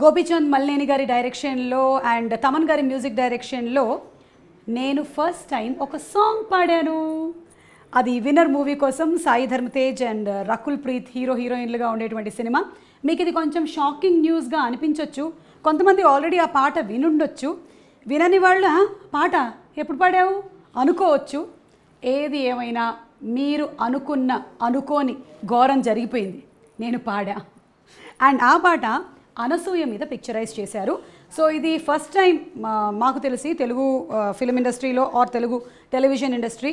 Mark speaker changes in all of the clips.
Speaker 1: గోపీచంద్ మల్లేని గారి డైరెక్షన్లో అండ్ తమన్ గారి మ్యూజిక్ డైరెక్షన్లో నేను ఫస్ట్ టైం ఒక సాంగ్ పాడాను అది విన్నర్ మూవీ కోసం సాయి ధర్మ తేజ్ అండ్ రకుల్ ప్రీత్ హీరో హీరోయిన్లుగా ఉండేటువంటి సినిమా మీకు ఇది కొంచెం షాకింగ్ న్యూస్గా అనిపించవచ్చు కొంతమంది ఆల్రెడీ ఆ పాట వినుండొచ్చు వినని వాళ్ళు పాట ఎప్పుడు పాడావు అనుకోవచ్చు ఏది ఏమైనా మీరు అనుకున్న అనుకోని ఘోరం జరిగిపోయింది నేను పాడా అండ్ ఆ పాట అనసూయ మీద పిక్చరైజ్ చేశారు సో ఇది ఫస్ట్ టైం మాకు తెలిసి తెలుగు ఫిలిం ఇండస్ట్రీలో or Telugu television industry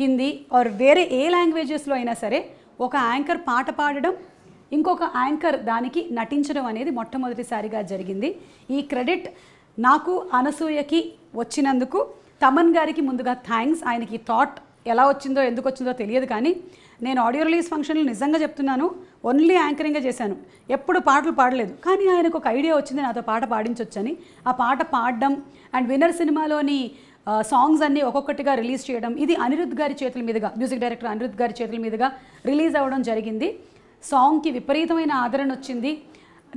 Speaker 1: Hindi or వేరే ఏ లాంగ్వేజెస్లో అయినా సరే ఒక యాంకర్ పాట పాడడం ఇంకొక యాంకర్ దానికి నటించడం అనేది మొట్టమొదటిసారిగా జరిగింది ఈ క్రెడిట్ నాకు అనసూయకి వచ్చినందుకు తమన్ గారికి ముందుగా థ్యాంక్స్ ఆయనకి థాట్ ఎలా వచ్చిందో ఎందుకు వచ్చిందో తెలియదు కానీ నేను ఆడియో రిలీజ్ ఫంక్షన్లు నిజంగా చెప్తున్నాను ఓన్లీ యాంకరింగే చేశాను ఎప్పుడు పాటలు పాడలేదు కానీ ఆయనకు ఒక ఐడియా వచ్చింది నాతో పాట పాడించొచ్చని ఆ పాట పాడడం అండ్ విన్నర్ సినిమాలోని సాంగ్స్ అన్నీ ఒక్కొక్కటిగా రిలీజ్ చేయడం ఇది అనిరుద్ధ్ గారి చేతుల మీదుగా మ్యూజిక్ డైరెక్టర్ అనిరుద్ధ్ గారి చేతుల మీదుగా రిలీజ్ అవ్వడం జరిగింది సాంగ్కి విపరీతమైన ఆదరణ వచ్చింది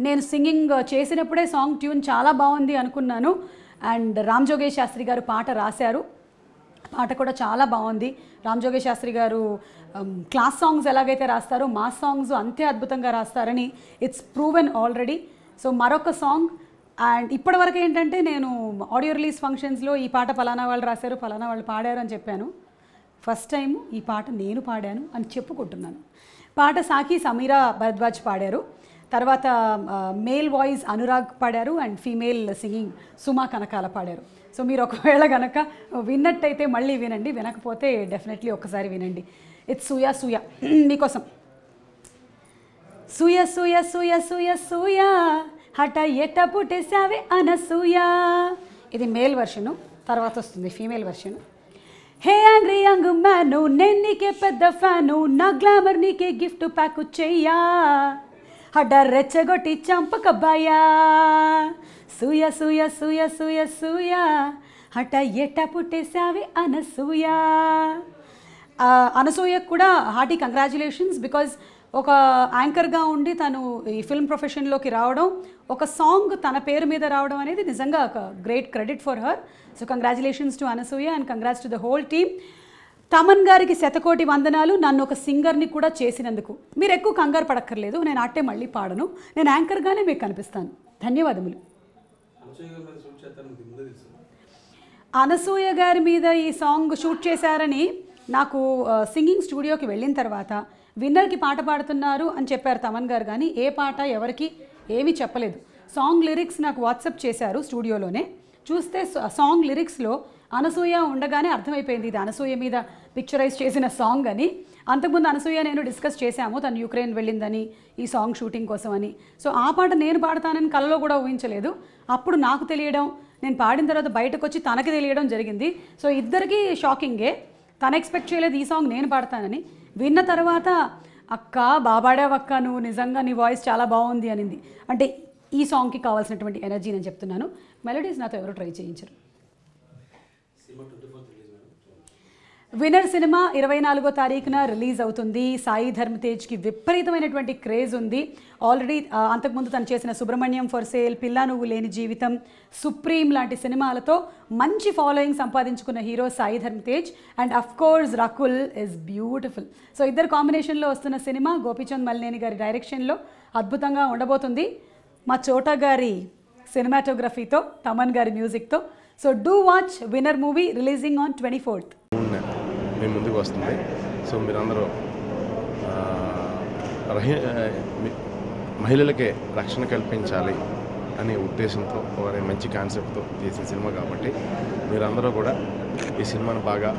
Speaker 1: నేను సింగింగ్ చేసినప్పుడే సాంగ్ ట్యూన్ చాలా బాగుంది అనుకున్నాను అండ్ రామ్ జోగేష్ శాస్త్రి గారు పాట రాశారు పాట కూడా చాలా బాగుంది రామ్జోగి శాస్త్రి గారు క్లాస్ సాంగ్స్ ఎలాగైతే రాస్తారో మా సాంగ్స్ అంతే అద్భుతంగా రాస్తారని ఇట్స్ ప్రూవెన్ ఆల్రెడీ సో మరొక సాంగ్ అండ్ ఇప్పటివరకు ఏంటంటే నేను ఆడియో రిలీజ్ ఫంక్షన్స్లో ఈ పాట ఫలానా వాళ్ళు రాశారు ఫలానా వాళ్ళు పాడారు అని చెప్పాను ఫస్ట్ టైం ఈ పాట నేను పాడాను అని చెప్పుకుంటున్నాను పాట సాకి సమీరా భరద్వాజ్ పాడారు తర్వాత మేల్ వాయిస్ అనురాగ్ పాడారు and female singing Suma Kanakala పాడారు సో మీరు ఒకవేళ కనుక విన్నట్టయితే మళ్ళీ వినండి వినకపోతే డెఫినెట్లీ ఒకసారి వినండి ఇట్స్ సూయా సూయా మీకోసం సూయ సూయ సూయ సూయ సూయ హఠ ఎట పుట్టేసావే అనసూయ ఇది మేల్ వర్షను తర్వాత వస్తుంది ఫీమేల్ వర్షను హే యాంగ్రీ యాంగ్ మ్యాను నేను నీకే పెద్ద ఫ్యాను నా గ్లామర్ నీకే గిఫ్ట్ ప్యాక్ చెయ్యా హడ రెచ్చగొట్టి చంపకబ్బాయా సూయ సూయ సూయ సూయ సూయ హఠ ఎట్ట పుట్టేశావి అనసూయ అనసూయ కూడా హార్టీ కంగ్రాచులేషన్స్ బికాజ్ ఒక యాంకర్గా ఉండి తను ఈ ఫిల్మ్ ప్రొఫెషన్లోకి రావడం ఒక సాంగ్ తన పేరు మీద రావడం అనేది నిజంగా ఒక great credit for her so congratulations to Anasuya and congrats to the whole team Thaman గారికి శతకోటి వందనాలు నన్ను ఒక సింగర్ని కూడా చేసినందుకు మీరు ఎక్కువ కంగారు పడక్కర్లేదు నేను ఆటే మళ్ళీ పాడను నేను యాంకర్గానే మీకు కనిపిస్తాను ధన్యవాదములు అనసూయ గారి మీద ఈ సాంగ్ షూట్ చేశారని నాకు సింగింగ్ స్టూడియోకి వెళ్ళిన తర్వాత విన్నర్కి పాట పాడుతున్నారు అని చెప్పారు తమన్ గారు కానీ ఏ పాట ఎవరికి ఏమీ చెప్పలేదు సాంగ్ లిరిక్స్ నాకు వాట్సప్ చేశారు స్టూడియోలోనే చూస్తే సాంగ్ లిరిక్స్లో అనసూయ ఉండగానే అర్థమైపోయింది ఇది అనసూయ మీద పిక్చరైజ్ చేసిన సాంగ్ అని అంతకుముందు అనసూయ నేను డిస్కస్ చేశాము తను యూక్రెయిన్ వెళ్ళిందని ఈ సాంగ్ షూటింగ్ కోసం అని సో ఆ పాట నేను పాడతానని కళ్ళలో కూడా ఊహించలేదు అప్పుడు నాకు తెలియడం నేను పాడిన తర్వాత బయటకు వచ్చి తనకి తెలియడం జరిగింది సో ఇద్దరికీ షాకింగే తను ఎక్స్పెక్ట్ చేయలేదు ఈ సాంగ్ నేను పాడతానని విన్న తర్వాత అక్క బాబాడావక్క నువ్వు నిజంగా నీ వాయిస్ చాలా బాగుంది అనింది అంటే ఈ సాంగ్కి కావాల్సినటువంటి ఎనర్జీ నేను చెప్తున్నాను మెలడీస్ నాతో ఎవరు ట్రై చేయించరు వినర్ సినిమా ఇరవై నాలుగో తారీఖున రిలీజ్ అవుతుంది సాయి ధర్మ్ తేజ్కి విపరీతమైనటువంటి క్రేజ్ ఉంది ఆల్రెడీ అంతకుముందు తను చేసిన సుబ్రహ్మణ్యం ఫర్ సేల్ పిల్లా నువ్వు లేని జీవితం సుప్రీం లాంటి సినిమాలతో మంచి ఫాలోయింగ్ సంపాదించుకున్న hero Sai Dharam Tej and of course Rakul is beautiful so ఇద్దరు కాంబినేషన్లో వస్తున్న సినిమా గోపీచంద్ మల్లేని గారి డైరెక్షన్లో అద్భుతంగా ఉండబోతుంది మా చోటా గారి సినిమాటోగ్రఫీతో తమన్ గారి మ్యూజిక్తో so do watch winner movie releasing on twenty fourth మీ ముందుకు వస్తుంది సో మీరందరూ మహిళలకే రక్షణ కల్పించాలి అనే ఉద్దేశంతో వారి మంచి కాన్సెప్ట్తో తీసిన సినిమా కాబట్టి మీరందరూ కూడా ఈ సినిమాను బాగా